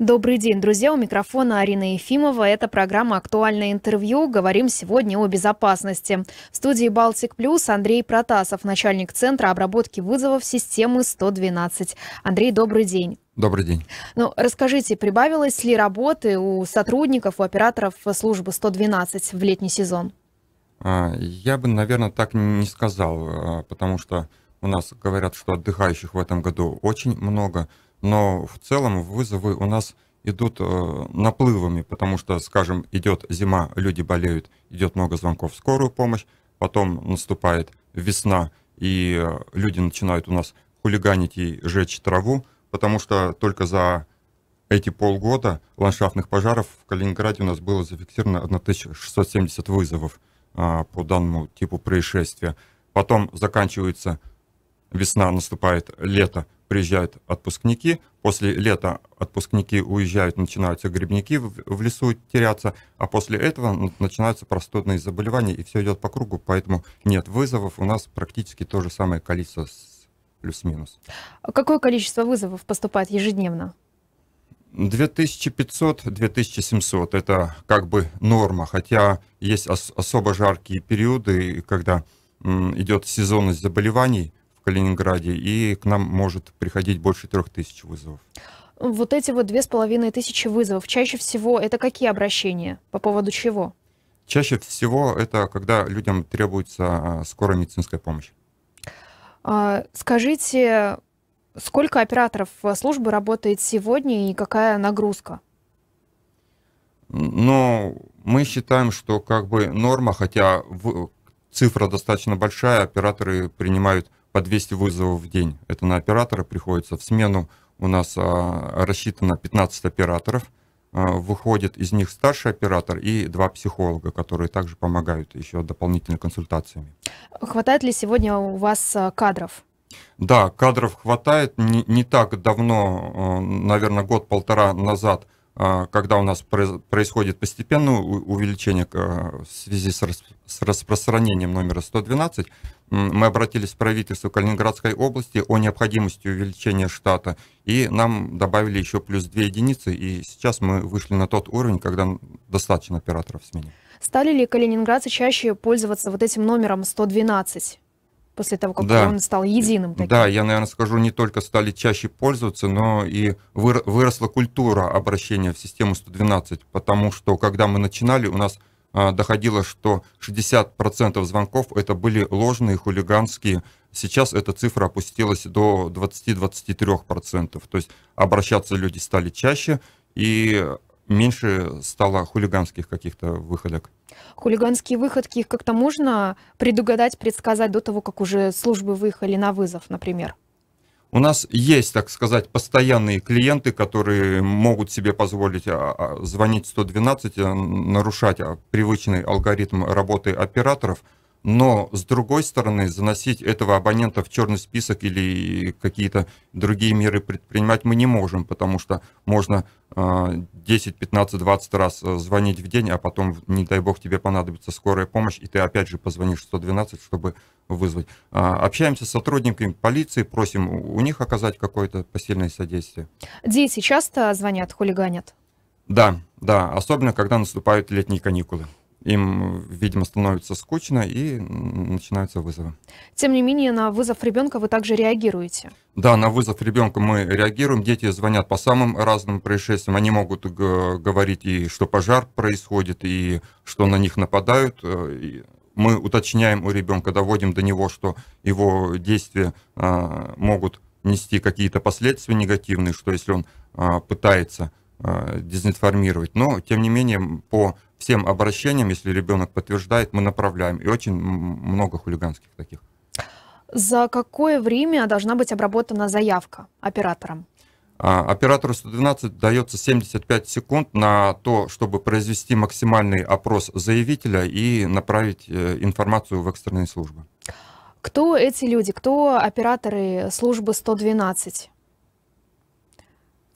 Добрый день, друзья. У микрофона Арина Ефимова. Это программа «Актуальное интервью». Говорим сегодня о безопасности. В студии «Балтик Плюс» Андрей Протасов, начальник Центра обработки вызовов системы 112. Андрей, добрый день. Добрый день. Ну, расскажите, прибавилось ли работы у сотрудников, у операторов службы 112 в летний сезон? А, я бы, наверное, так не сказал, а, потому что у нас говорят, что отдыхающих в этом году очень много – но в целом вызовы у нас идут э, наплывами, потому что, скажем, идет зима, люди болеют, идет много звонков в скорую помощь, потом наступает весна, и э, люди начинают у нас хулиганить и жечь траву, потому что только за эти полгода ландшафтных пожаров в Калининграде у нас было зафиксировано 1670 вызовов э, по данному типу происшествия. Потом заканчивается весна, наступает лето, приезжают отпускники, после лета отпускники уезжают, начинаются грибники в лесу теряться, а после этого ну, начинаются простудные заболевания, и все идет по кругу, поэтому нет вызовов, у нас практически то же самое количество плюс-минус. А какое количество вызовов поступает ежедневно? 2500-2700 это как бы норма, хотя есть ос- особо жаркие периоды, когда идет сезонность заболеваний, в Калининграде, и к нам может приходить больше трех тысяч вызовов. Вот эти вот две с половиной тысячи вызовов, чаще всего это какие обращения? По поводу чего? Чаще всего это когда людям требуется а, скорая медицинская помощь. А, скажите, сколько операторов службы работает сегодня и какая нагрузка? Но ну, мы считаем, что как бы норма, хотя цифра достаточно большая, операторы принимают по 200 вызовов в день. Это на оператора приходится. В смену у нас а, рассчитано 15 операторов. А, выходит из них старший оператор и два психолога, которые также помогают еще дополнительными консультациями. Хватает ли сегодня у вас а, кадров? Да, кадров хватает. Не, не так давно, а, наверное, год-полтора назад, а, когда у нас происходит постепенное увеличение в связи с распространением номера 112, мы обратились к правительству Калининградской области о необходимости увеличения штата, и нам добавили еще плюс 2 единицы, и сейчас мы вышли на тот уровень, когда достаточно операторов сменили. Стали ли калининградцы чаще пользоваться вот этим номером 112? после того, как да. он стал единым. Таким. Да, я, наверное, скажу, не только стали чаще пользоваться, но и выросла культура обращения в систему 112, потому что, когда мы начинали, у нас а, доходило, что 60% звонков это были ложные, хулиганские. Сейчас эта цифра опустилась до 20-23%. То есть обращаться люди стали чаще и меньше стало хулиганских каких-то выходок. Хулиганские выходки их как-то можно предугадать, предсказать до того, как уже службы выехали на вызов, например? У нас есть, так сказать, постоянные клиенты, которые могут себе позволить а, а, звонить 112, э, нарушать а, привычный алгоритм работы операторов – но, с другой стороны, заносить этого абонента в черный список или какие-то другие меры предпринимать мы не можем, потому что можно 10, 15, 20 раз э, звонить в день, а потом, не дай бог, тебе понадобится скорая помощь, и ты опять же позвонишь 112, чтобы вызвать. А, общаемся с сотрудниками полиции, просим у них оказать какое-то посильное содействие. Дети часто звонят, хулиганят? Да, да, особенно когда наступают летние каникулы им, видимо, становится скучно и начинаются вызовы. Тем не менее, на вызов ребенка вы также реагируете? Да, на вызов ребенка мы реагируем. Дети звонят по самым разным происшествиям. Они могут говорить и что пожар происходит, и что на них нападают. Э, мы уточняем у ребенка, доводим до него, что его действия а, могут нести какие-то последствия негативные, что если он а, пытается а, дезинформировать. Но, тем не менее, по всем обращениям, если ребенок подтверждает, мы направляем. И очень много хулиганских таких. За какое время должна быть обработана заявка оператором? А, оператору 112 дается 75 секунд на то, чтобы произвести максимальный опрос заявителя и направить э, информацию в экстренные службы. Кто эти люди? Кто операторы службы 112?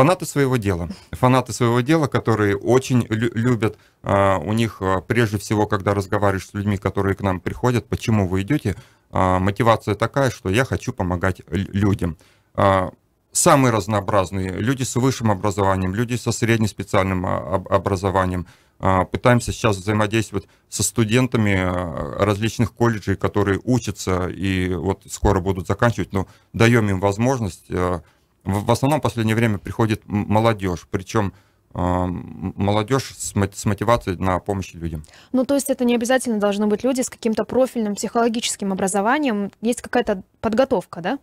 Фанаты своего дела. Фанаты своего дела, которые очень лю- любят, э, у них а, прежде всего, когда разговариваешь с людьми, которые к нам приходят, почему вы идете, э, мотивация такая, что я хочу помогать людям. Э, самые разнообразные, люди с высшим образованием, люди со среднеспециальным образованием. Пытаемся сейчас взаимодействовать со студентами различных колледжей, которые учатся и вот скоро будут заканчивать, но даем им возможность в, в основном в последнее время приходит молодежь, причем а, молодежь с мотивацией на помощь людям. Ну, то есть это не обязательно должны быть люди с каким-то профильным психологическим образованием. Есть какая-то подготовка, да?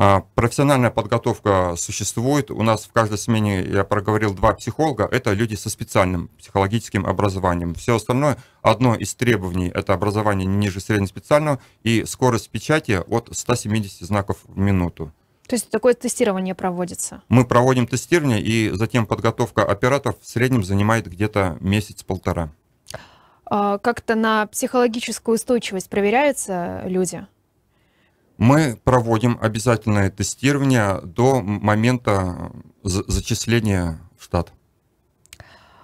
А, профессиональная подготовка существует. У нас в каждой смене, я проговорил, два психолога. Это люди со специальным психологическим образованием. Все остальное, одно из требований, это образование ниже среднеспециального и скорость печати от 170 знаков в минуту. То есть такое тестирование проводится? Мы проводим тестирование, и затем подготовка операторов в среднем занимает где-то месяц-полтора. А как-то на психологическую устойчивость проверяются люди? Мы проводим обязательное тестирование до момента зачисления в штат.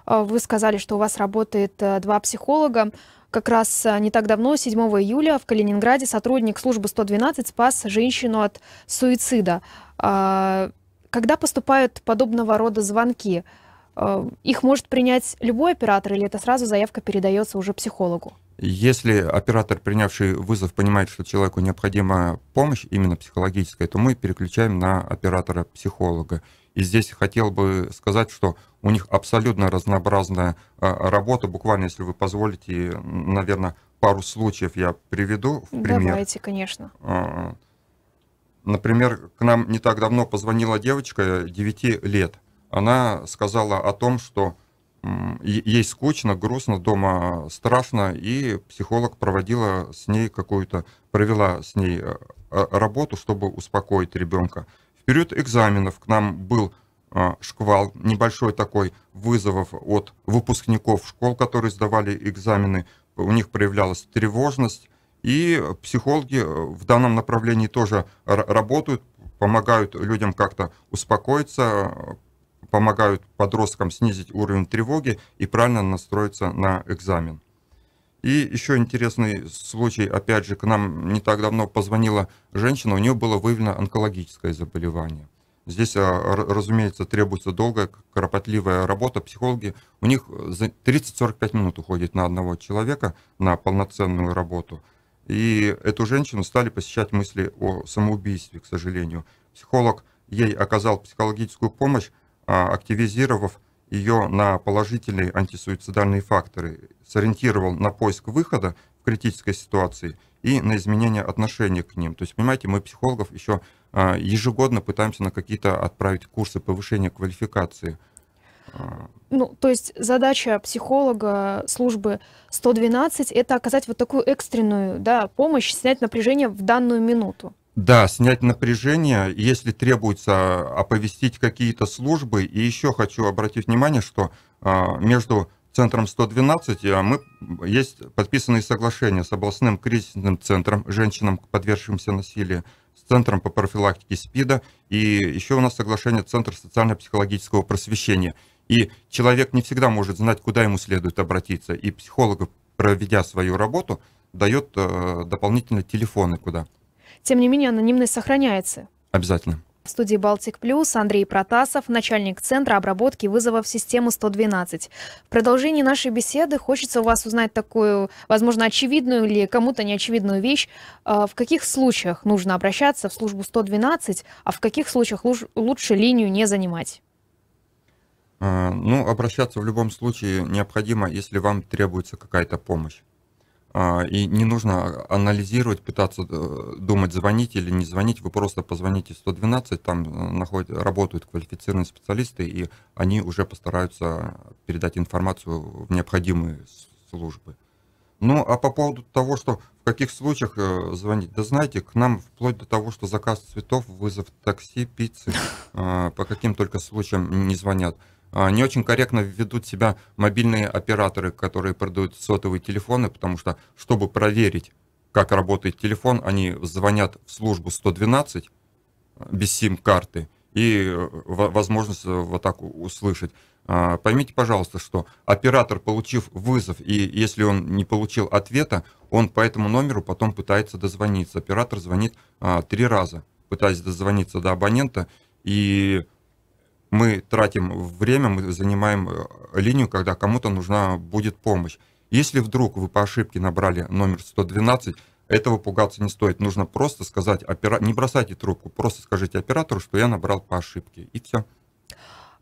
А, вы сказали, что у вас работает э, два психолога. Как раз э, не так давно, 7 июля, в Калининграде сотрудник службы 112 спас женщину от суицида. А, когда поступают подобного рода звонки – Э, их может принять любой оператор, или это сразу заявка передается уже психологу? Если оператор, принявший вызов, понимает, что человеку необходима помощь, именно психологическая, то мы переключаем на оператора-психолога. И здесь хотел бы сказать, что у них абсолютно разнообразная э, работа. Буквально, если вы позволите, наверное, пару случаев я приведу в пример. Давайте, конечно. А, например, к нам не так давно позвонила девочка 9 лет она сказала о том, что ей скучно, грустно, дома страшно, и психолог проводила с ней какую-то, провела с ней э, а, работу, чтобы успокоить ребенка. В период экзаменов к нам был э, шквал небольшой такой вызовов от выпускников школ, которые сдавали экзамены, у них проявлялась тревожность, и психологи э, в данном направлении тоже работают, помогают людям как-то успокоиться, помогают подросткам снизить уровень тревоги и правильно настроиться на экзамен. И еще интересный случай, опять же, к нам не так давно позвонила женщина, у нее было выявлено онкологическое заболевание. Здесь, а, разумеется, требуется долгая, кропотливая работа. Психологи, у них 30-45 э, минут уходит на одного человека на полноценную работу. И эту женщину стали посещать мысли о самоубийстве, к сожалению. Психолог ей оказал психологическую помощь, а, активизировав ее на положительные антисуицидальные факторы, сориентировал на поиск выхода в критической ситуации и на изменение отношения к ним. То есть, понимаете, мы психологов еще а, ежегодно пытаемся на какие-то отправить курсы повышения квалификации. А. Ну, то есть задача психолога службы 112 – это оказать вот такую экстренную да, помощь, снять напряжение в данную минуту. Да, снять напряжение, если требуется а, оповестить какие-то службы. И еще хочу обратить внимание, что а, между центром 112 а, мы, есть подписанные соглашения с областным кризисным центром женщинам, подвергшимся насилию, с центром по профилактике СПИДа, и еще у нас соглашение Центр социально-психологического просвещения. И человек не всегда может знать, куда ему следует обратиться. И психолог, проведя свою работу, дает э, дополнительно телефоны, куда тем не менее, анонимность сохраняется. Обязательно. В студии «Балтик Плюс» Андрей Протасов, начальник Центра обработки вызовов системы 112. В продолжении нашей беседы хочется у вас узнать такую, возможно, очевидную или кому-то неочевидную вещь. А, в каких случаях нужно обращаться в службу 112, а в каких случаях лучше линию не занимать? А, ну, обращаться в любом случае необходимо, если вам требуется какая-то помощь. А, и не нужно а, анализировать, пытаться э, думать, звонить или не звонить. Вы просто позвоните 112, там э, находят, работают квалифицированные специалисты, и они уже постараются передать информацию в необходимые службы. Ну, а по поводу того, что в каких случаях э, звонить, да знаете, к нам вплоть до того, что заказ цветов, вызов такси, пиццы, а, по каким только случаям не звонят. А, не очень корректно ведут себя мобильные операторы, которые продают сотовые телефоны, потому что, чтобы проверить, как работает телефон, они звонят в службу 112 э, без сим-карты и э, возможность вот так услышать. А, поймите, пожалуйста, что оператор, получив вызов, и если он не получил ответа, он по этому номеру потом пытается дозвониться. Оператор звонит а, три раза, пытаясь дозвониться до абонента, и мы тратим время, мы занимаем э, линию, когда кому-то нужна будет помощь. Если вдруг вы по ошибке набрали номер 112, этого пугаться не стоит. Нужно просто сказать, опера... не бросайте трубку, просто скажите оператору, что я набрал по ошибке, и все.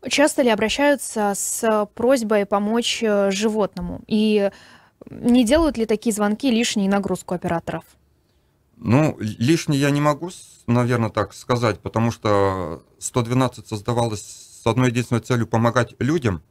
Часто ли обращаются с просьбой помочь э, животному? И не делают ли такие звонки лишней нагрузку операторов? Ну, лишний я не могу, наверное, так сказать, потому что 112 создавалось с одной единственной целью помогать людям,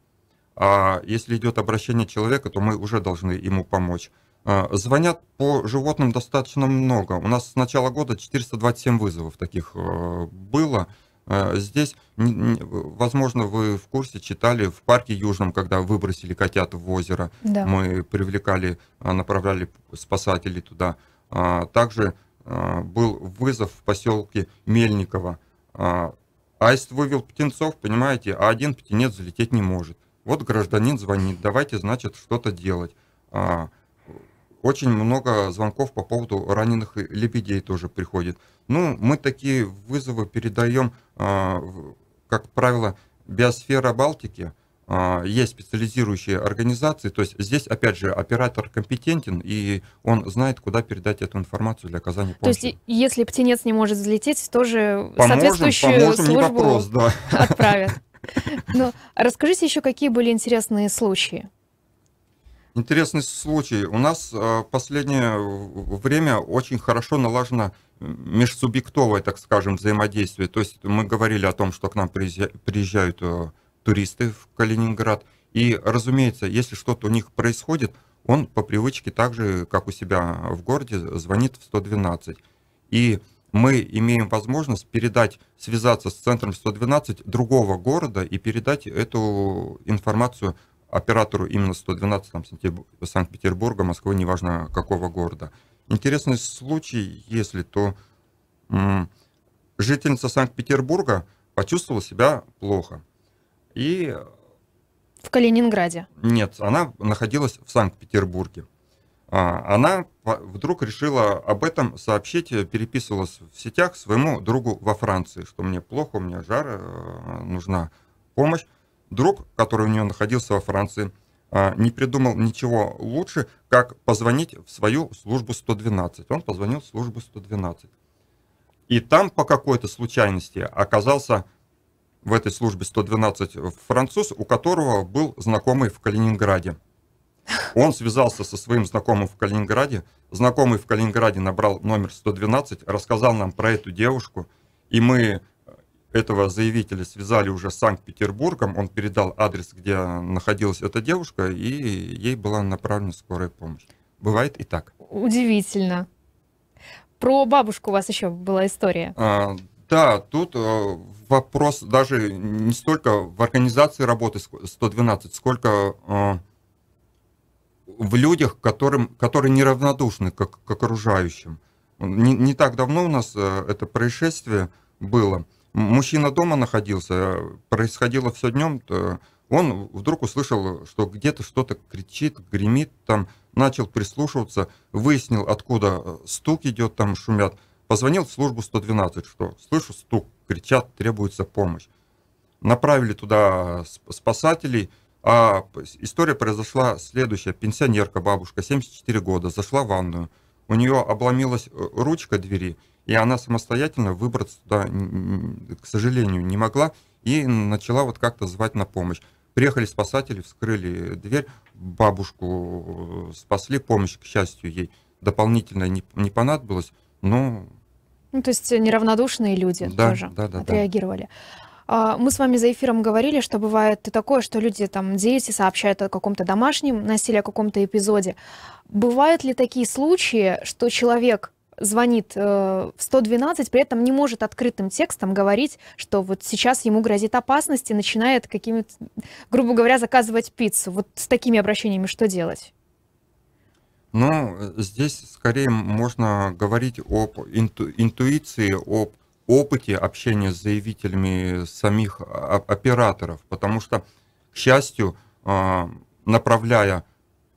а если идет обращение человека, то мы уже должны ему помочь. А, звонят по животным достаточно много. У нас с начала года 427 вызовов таких э, было. А, здесь, возможно, вы в курсе читали в парке Южном, когда выбросили котят в озеро. Да. Мы привлекали, а, направляли спасателей туда. А, также а, был вызов в поселке Мельниково. А, аист вывел птенцов, понимаете, а один птенец залететь не может. Вот гражданин звонит, давайте, значит, что-то делать. Очень много звонков по поводу раненых лебедей тоже приходит. Ну, мы такие вызовы передаем, как правило, биосфера Балтики – а, есть специализирующие организации, то есть здесь, опять же, оператор компетентен, и он знает, куда передать эту информацию для оказания помощи. То есть, если птенец не может взлететь, тоже поможем, соответствующую поможем, службу вопрос, да. отправят. Но ну, а расскажите еще, какие были интересные случаи? Интересный случай. У нас э, в последнее время очень хорошо налажено межсубъектовое, так скажем, взаимодействие. То есть мы говорили о том, что к нам приезжают э, туристы в Калининград. И, разумеется, если что-то у них происходит, он по привычке так же, как у себя в городе, звонит в 112. И мы имеем возможность передать, связаться с центром 112 другого города и передать эту информацию оператору именно 112 там, Санкт-Петербурга, Москвы, неважно какого города. Интересный случай, если то жительница Санкт-Петербурга почувствовала себя плохо. И... В Калининграде? Нет, она находилась в Санкт-Петербурге. А, она вдруг решила об этом сообщить, э, переписывалась в сетях своему другу во Франции, что мне плохо, у меня жара, э, нужна помощь. Друг, который у нее находился во Франции, а, не придумал ничего лучше, как позвонить в свою службу 112. Он позвонил в службу 112. И там по какой-то случайности оказался в этой службе 112 француз, у которого был знакомый в Калининграде. Он связался со своим знакомым в Калининграде. Знакомый в Калининграде набрал номер 112, рассказал нам про эту девушку, и мы этого заявителя связали уже с Санкт-Петербургом. Он передал адрес, где находилась эта девушка, и ей была направлена скорая помощь. Бывает и так. Удивительно. Про бабушку у вас еще была история. А, да, тут э, вопрос даже не столько в организации работы 112, сколько э, в людях, которым, которые неравнодушны как, к окружающим. Не, не так давно у нас э, это происшествие было. Мужчина дома находился, происходило все днем. Он вдруг услышал, что где-то что-то кричит, гремит, там начал прислушиваться, выяснил, откуда стук идет, там шумят. Позвонил в службу 112, что слышу стук, кричат, требуется помощь. Направили туда спасателей, а история произошла следующая. Пенсионерка, бабушка, 74 года, зашла в ванную. У нее обломилась э, ручка двери, и она самостоятельно выбраться туда, к сожалению, не могла, и начала вот как-то звать на помощь. Приехали спасатели, вскрыли дверь, бабушку э, спасли, помощь, к счастью, ей дополнительно не, не понадобилась, но ну, то есть э, неравнодушные люди да, тоже да, да, отреагировали. Да. Мы с вами за эфиром говорили, что бывает такое, что люди, там, дети сообщают о каком-то домашнем насилии, о каком-то эпизоде. Бывают ли такие случаи, что человек звонит э, в 112, при этом не может открытым текстом говорить, что вот сейчас ему грозит опасность и начинает какими-то, грубо говоря, заказывать пиццу. Вот с такими обращениями что делать? но ну, э, здесь скорее можно говорить об инту, интуиции, об опыте общения с заявителями самих операторов, потому что, к счастью, а, направляя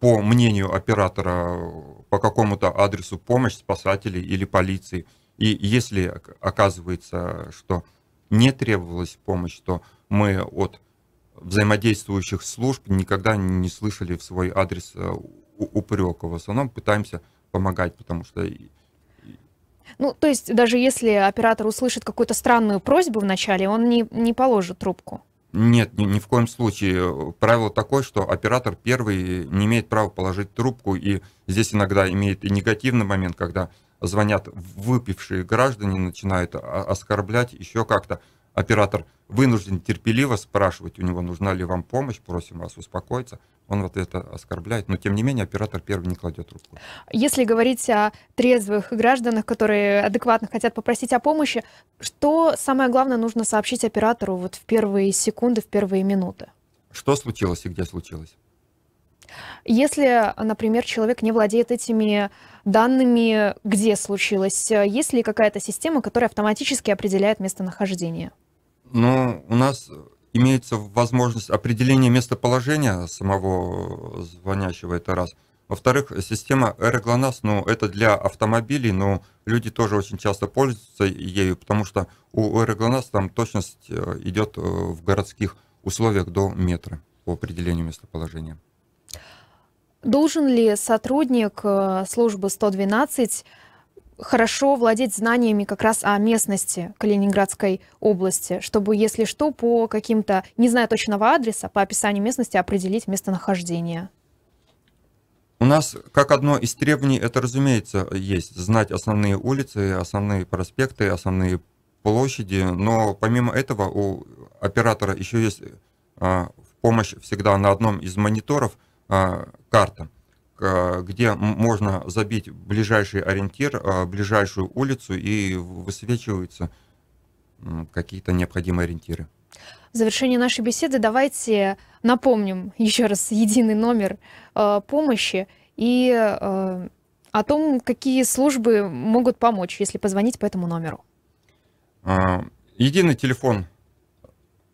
по мнению оператора по какому-то адресу помощь спасателей или полиции, и если оказывается, что не требовалась помощь, то мы от взаимодействующих служб никогда не слышали в свой адрес э, упрека. В основном пытаемся помогать, потому что ну, то есть даже если оператор услышит какую-то странную просьбу вначале, он не, не положит трубку? Нет, ни, ни в коем случае. Правило такое, что оператор первый не имеет права положить трубку, и здесь иногда имеет и негативный момент, когда звонят выпившие граждане, начинают оскорблять еще как-то оператор вынужден терпеливо спрашивать у него, нужна ли вам помощь, просим вас успокоиться. Он вот это оскорбляет, но тем не менее оператор первый не кладет руку. Если говорить о трезвых гражданах, которые адекватно хотят попросить о помощи, что самое главное нужно сообщить оператору вот в первые секунды, в первые минуты? Что случилось и где случилось? Если, например, человек не владеет этими данными, где случилось, есть ли какая-то система, которая автоматически определяет местонахождение? Ну, у нас имеется возможность определения местоположения самого звонящего, это раз. Во-вторых, система AirGlonass, ну, это для автомобилей, но люди тоже очень часто пользуются ею, потому что у AirGlonass там точность э, идет э, в городских условиях до метра по определению местоположения. Должен ли сотрудник э, службы 112 хорошо владеть знаниями как раз о местности Калининградской области, чтобы, если что, по каким-то, не знаю точного адреса, по описанию местности определить местонахождение? У нас как одно из требований это, разумеется, есть. Знать основные улицы, основные проспекты, основные площади. Но помимо этого у оператора еще есть а, помощь всегда на одном из мониторов а, карта. Э, где можно забить ближайший ориентир, э, ближайшую улицу, и высвечиваются какие-то необходимые ориентиры. В завершении нашей беседы давайте напомним еще раз единый номер э, помощи и о том, какие службы могут помочь, если позвонить по этому номеру. Единый телефон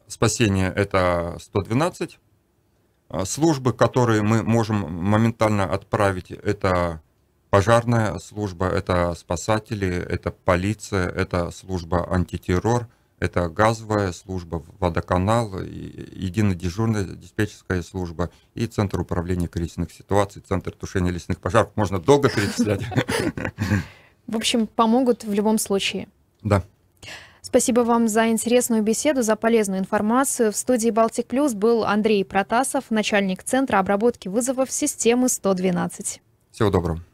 спасения это 112. А, службы, которые мы можем моментально отправить, это пожарная служба, это спасатели, это полиция, это служба антитеррор, это газовая служба, водоканал, единая дежурная диспетчерская служба и Центр управления кризисных ситуаций, Центр тушения лесных пожаров. Можно долго перечислять. В общем, помогут в любом случае. Да. Спасибо вам за интересную беседу, за полезную информацию. В студии «Балтик Плюс» был Андрей Протасов, начальник Центра обработки вызовов системы 112. Всего доброго.